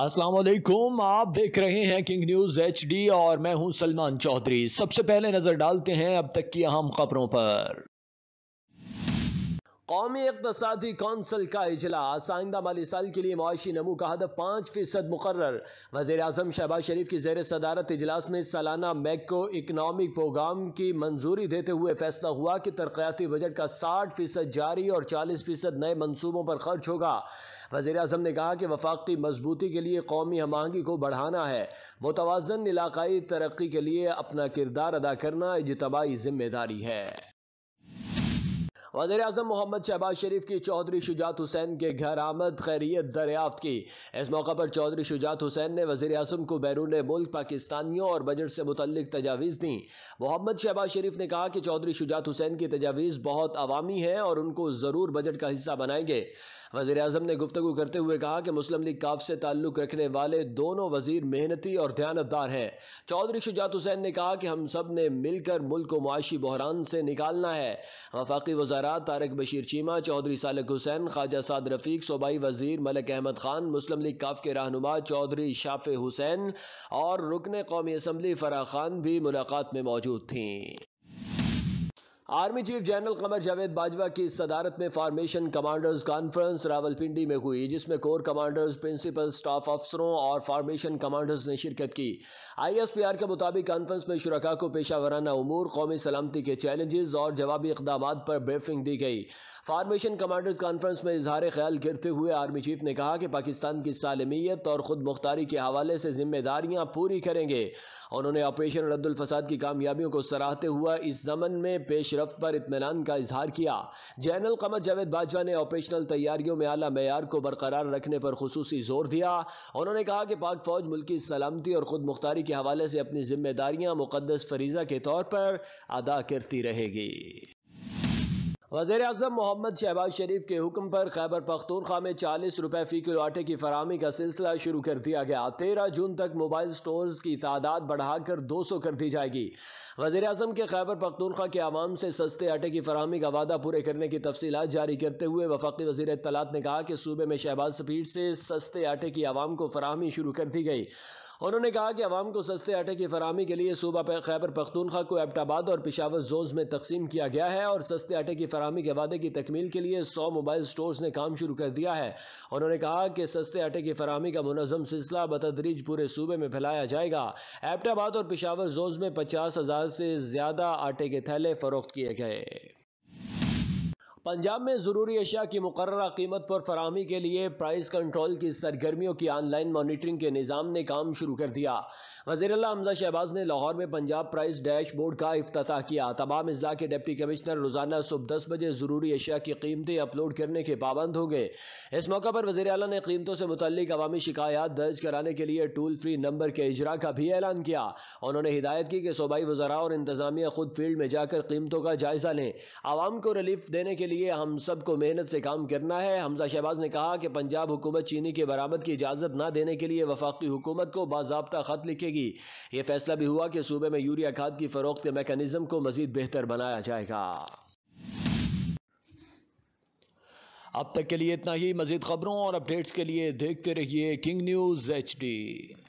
अस्सलाम वालेकुम आप देख रहे हैं किंग न्यूज़ एचडी और मैं हूं सलमान चौधरी सबसे पहले नज़र डालते हैं अब तक की अहम खबरों पर कौमी इकतसादी कौंसल का अजलास आइंदा माली साल के लिए मुआशी नमू का हदफ पाँच फ़ीसद मुकर वज़ी अजम शहबाज शरीफ की जेर सदारत इजलास में सालाना मैक्रो इकनॉमिक प्रोग्राम की मंजूरी देते हुए फैसला हुआ कि तरक्याती बजट का साठ फ़ीसद जारी और चालीस फ़ीसद नए मनसूबों पर खर्च होगा वजे अजम ने कहा कि वफाकती मजबूती के लिए कौमी हमाहंगी को बढ़ाना है मुतवाजन इलाकई तरक्की के लिए अपना किरदार अदा करना इजतबाई जिम्मेदारी है वजी अजम मोहम्मद शहबाज शरीफ की चौधरी शुजात हुसैन के घर आमद खैरियत दरियाफ्त की इस मौका पर चौधरी शुजात हुसैन ने वजे अजम को बैरून मुल्क पाकिस्तानियों और बजट से मुतलक तजावीज़ दी मोहम्मद शहबाज शरीफ ने कहा कि चौधरी शुजात हुसैन की तजावीज़ बहुत अवामी हैं और उनको ज़रूर बजट का हिस्सा बनाएंगे वजे अजम ने गुफ्तु करते हुए कहा कि मुस्लिम लीग काफ से ताल्लुक़ रखने वाले दोनों वजीर मेहनती और ध्यानतदार हैं चौधरी शुजात हुसैन ने कहा कि हम सब ने मिलकर मुल्क को मुआशी बहरान से निकालना है वफाकी वजारा वज़ारात तारक बशीर चीमा चौधरी सालक हुसैन ख्वाजा साद रफ़ीक सूबाई वज़ीर मलिक अहमद ख़ान मुस्लिम लीग काफ के रहनुमा चौधरी शाफ़ हुसैन और रुकन कौमी असम्बली फ़राह ख़ान भी मुलाकात में मौजूद थी army chief general Qamar Javed Bajwa की सदारत में फार्मेशन कमांडर्स कॉन्फ्रेंस रावलपिंडी में हुई जिसमें कोर कमांडर्स प्रिंसिपल स्टाफ अफसरों और फार्मेशन कमांडर्स ने शिरकत की आईएसपीआर के मुताबिक कॉन्फ्रेंस में शुरा को पेशा वराना अमूर कौमी सलामती के चैलेंजेस और जवाबी इकदाम पर ब्रीफिंग दी गई फार्मेशन कमांडर्स कॉन्फ्रेंस में इजहार ख्याल गिरते हुए आर्मी चीफ ने कहा कि पाकिस्तान की सालमियत और खुद मुख्तारी के हवाले से जिम्मेदारियां पूरी करेंगे उन्होंने ऑपरेशन फसाद की कामयाबियों को सराहते हुआ इस जमन में पेश पेशरफ पर इतमान का इजहार किया जनरल कमर जावेद बाजवा ने ऑपरेशनल तैयारियों में अला मैार को बरकरार रखने पर खसूस जोर दिया उन्होंने कहा कि पाक फौज मुल्की सलामती और खुद मुख्तारी के हवाले से अपनी जिम्मेदारियाँ मुकदस फरीजा के तौर पर अदा करती रहेगी वजे अजम मोहम्मद शहबाज शरीफ के हुक्म पर खैबर पख्तूनख्वा में चालीस रुपये फ़ी किलो आटे की फरहमी का सिलसिला शुरू कर दिया गया तेरह जून तक मोबाइल स्टोर्स की तादाद बढ़ाकर दो सौ कर दी जाएगी वजे अजम के खैबर पख्तूनख्वा के आवाम से सस्ते आटे की फरहमी का वादा पूरे करने की तफसीत जारी करते हुए वफाकी वजी तलात ने कहा कि सूबे में शहबाज सफीर से सस्ते आटे की आवाम को फरहमी शुरू कर दी गई उन्होंने कहा कि आवाम को सस्ते आटे की फरहमी के लिए सूबा खैबर पख्तूनखा को एबटाबाद और पिशावर जोज में तकसीम किया गया है और सस्ते आटे की फरहमी के वादे की तकमील के लिए सौ मोबाइल स्टोर्स ने काम शुरू कर दिया है उन्होंने कहा कि सस्ते आटे की फरहमी का मनज़म सिलसिला बतदरीज पूरे सूबे में फैलाया जाएगा एबटाबाद और पिशावर जोज में पचास हज़ार से ज़्यादा आटे के थैले फ़रोख्त किए गए पंजाब में ज़रूरी अशिया की मुकर कीमत पर फरहमी के लिए प्राइस कंट्रोल की सरगर्मियों की ऑनलाइन मॉनिटरिंग के निज़ाम ने काम शुरू कर दिया वजीर हमजा शहबाज ने लाहौर में पंजाब प्राइस बोर्ड का अफ्ताह किया तमाम अजला के डिप्टी कमिश्नर रोज़ाना सुबह दस बजे ज़रूरी अशिया की कीमतें अपलोड करने के पाबंद होंगे इस मौका पर वजी अला ने कीमतों से मुतलिक अवामी शिकायत दर्ज कराने के लिए टूल फ्री नंबर के इजरा का भी ऐलान किया उन्होंने हिदायत की कि सूबाई वजरा और इंतजामिया खुद फील्ड में जाकर कीमतों का जायजा लें आवाम को रिलीफ देने के लिए हम सबको मेहनत से काम करना है हमजा शहबाज ने कहा कि पंजाब हुकूमत चीनी के बरामद की इजाज़त ना देने के लिए वफाकी हुकूमत को बाबा ख़त लिखेगी ये फैसला भी हुआ कि सूबे में यूरिया खाद की फ़रोख्त के मेकनिज़म को मज़ीद बेहतर बनाया जाएगा अब तक के लिए इतना ही मज़ीद खबरों और अपडेट्स के लिए देखते रहिए किंग न्यूज़ एच